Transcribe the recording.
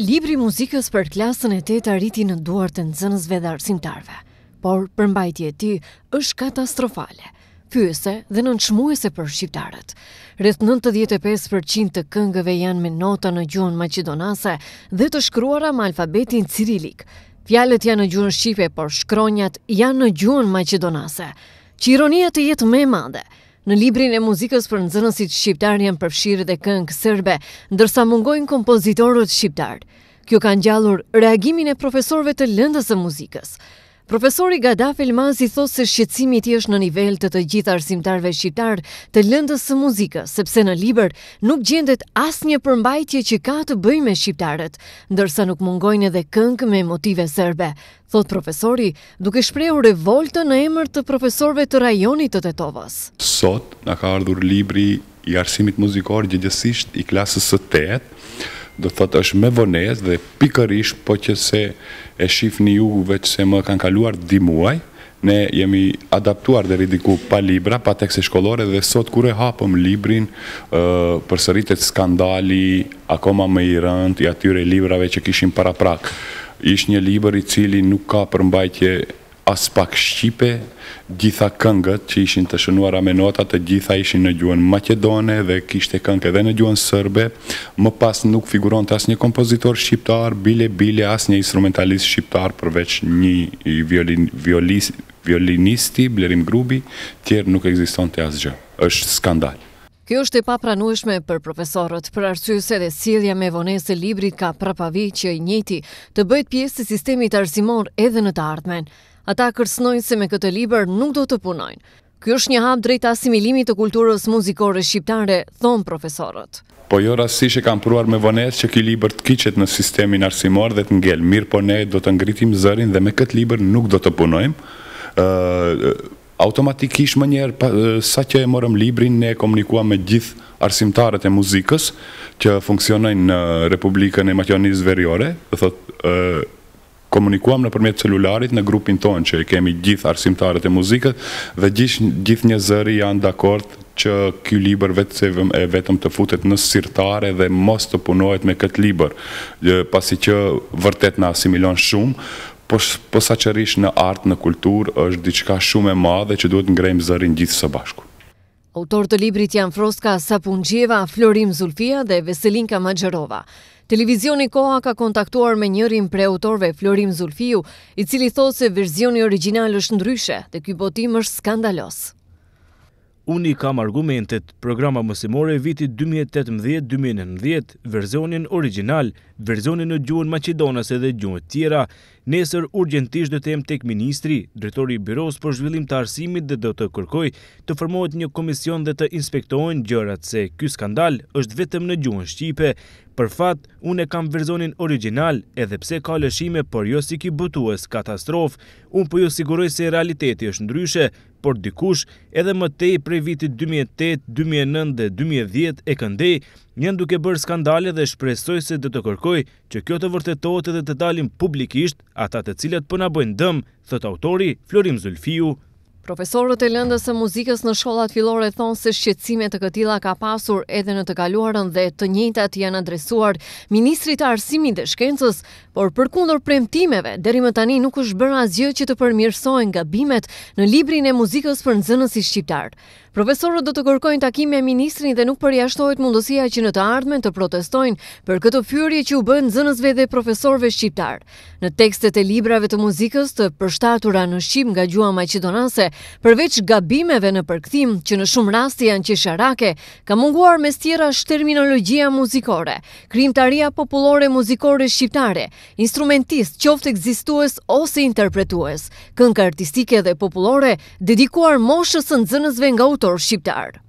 Libri muzikës për klasën e të arriti në duart e nëzënësve dhe arsimtarve, por përmbajtje ti është katastrofale, fyese dhe në nëshmuese për shqiptarët. Rëth 95% të këngëve janë me nota në gjuhën Macedonase dhe të shkruara me alfabetin cirilik. Fjalet janë në gjuhën Shqipe, por shkronjat janë në gjuhën Macedonase. Qironia të jetë me madhe, Në librin e muzikës për nëzënësit shqiptar njën përfshirë dhe këngë sërbe, ndërsa mungojnë kompozitorët shqiptarë. Kjo kanë gjallur reagimin e profesorve të lëndës e muzikës. Profesori Gaddaf Elmazi thos se shqetësimi i tij është në nivel të të gjithë arsimtarëve shqiptar të lëndës së muzikës, sepse në libër nuk gjendet asnjë përmbajtje që ka të bëjë me shqiptarët, ndërsa nuk mungojnë edhe këngë me motive serbe, thot profesori, duke shprehur revoltën në emër të profesorëve të rajonit të Tetovës. Sot na ka ardhur libri i arsimit muzikor gjithësisht i klasës së 8, do të thotë është me vones dhe pikërish po që se e shifni ju veç se më kanë kaluar di muaj, ne jemi adaptuar dhe ridiku pa libra, pa tekse shkollore dhe sot kure hapëm librin për sëritet skandali akoma më i rënd i atyre librave që kishim para prak. Ish një liber i cili nuk ka përmbajtje as pak shqipe gjitha këngët që ishin të shënuara me nota të gjitha ishin në gjuhën maqedone dhe kishte këngë edhe në gjuhën sërbe më pas nuk figuron të asnjë kompozitor shqiptar bile bile asnjë instrumentalist shqiptar përveç një violin violinisti Blerim Grubi tjerë nuk existon të asgjë është skandal Kjo është e papranueshme për profesorët, për arsye se dhe sjellja me vonesë e librit ka prapavi që i njëti të bëhet pjesë e sistemit arsimor edhe në të ardhmen. Ata kërcënojnë se me këtë libër nuk do të punojnë. Kjo është një hap drejt asimilimit të kulturës muzikore shqiptare, thon profesorët. Po jo rastisht e kam pruar me vonesë që ky libër të kiqet në sistemin arsimor dhe të ngel. Mirë po ne do të ngritim zërin dhe me këtë libër nuk do të punojmë. Uh, automatikish më njerë, sa që e morëm librin, ne komunikua me gjithë arsimtarët e muzikës që funksionojnë në Republikën e Maqionis Verjore, dhe thotë, komunikuam në përmjetë celularit në grupin tonë që e kemi gjithë arsimtarët e muzikët dhe gjithë një zëri janë dakord që kjo liber vetësevëm e vetëm të futet në sirtare dhe mos të punojt me këtë liber, pasi që vërtet në asimilon shumë, po po saqërisht në art, në kulturë është diçka shumë e madhe që duhet ngrejmë zërin gjithë së bashku. Autor të librit janë Froska Sapungjeva, Florim Zulfia dhe Veselinka Kamaxherova. Televizioni Koha ka kontaktuar me njërin prej autorëve Florim Zulfiu, i cili thosë se versioni origjinal është ndryshe dhe ky botim është skandalos. Unë i kam argumentet, programa mësimore vitit 2018-2019, verzionin original, verzionin në gjuhën Macedonas edhe gjuhën tjera, nesër urgentisht dhe tem tek ministri, drejtori i byros për zhvillim të arsimit dhe dhe të kërkoj, të formohet një komision dhe të inspektojnë gjërat se ky skandal është vetëm në gjuhën Shqipe. Për fat, unë e kam verzonin original edhe pse ka lëshime për jo si ki butues katastrofë, unë për po jo siguroj se realiteti është ndryshe, por dikush edhe më tej prej vitit 2008, 2009 dhe 2010 e këndej, njën duke bërë skandale dhe shpresoj se dhe të kërkoj që kjo të vërtetohet edhe të dalim publikisht ata të cilët përna po bëjnë dëmë, thët autori Florim Zulfiu. Profesorët e lëndës e muzikës në shkollat filore thonë se shqecime të këtila ka pasur edhe në të kaluarën dhe të të janë adresuar Ministrit Arsimi dhe Shkencës, por për kundur premtimeve, deri më tani nuk është bërë asgjë që të përmirsojnë nga bimet në librin e muzikës për nëzënës i shqiptarë. Profesorët do të kërkojnë takim me ministrin dhe nuk përjashtohet mundësia që në të ardhmen të protestojnë për këtë fyrje që u bën zënësve dhe profesorëve shqiptar. Në tekstet e librave të muzikës të përshtatura në Shqip nga gjua maqedonase, përveç gabimeve në përkthim që në shumë raste janë qesharake, ka munguar mes stjera terminologjia muzikore, krijimtaria popullore muzikore shqiptare, instrumentist qoftë ekzistues ose interpretues, këngë artistike dhe popullore dedikuar moshës së nxënësve nga motor shipyard.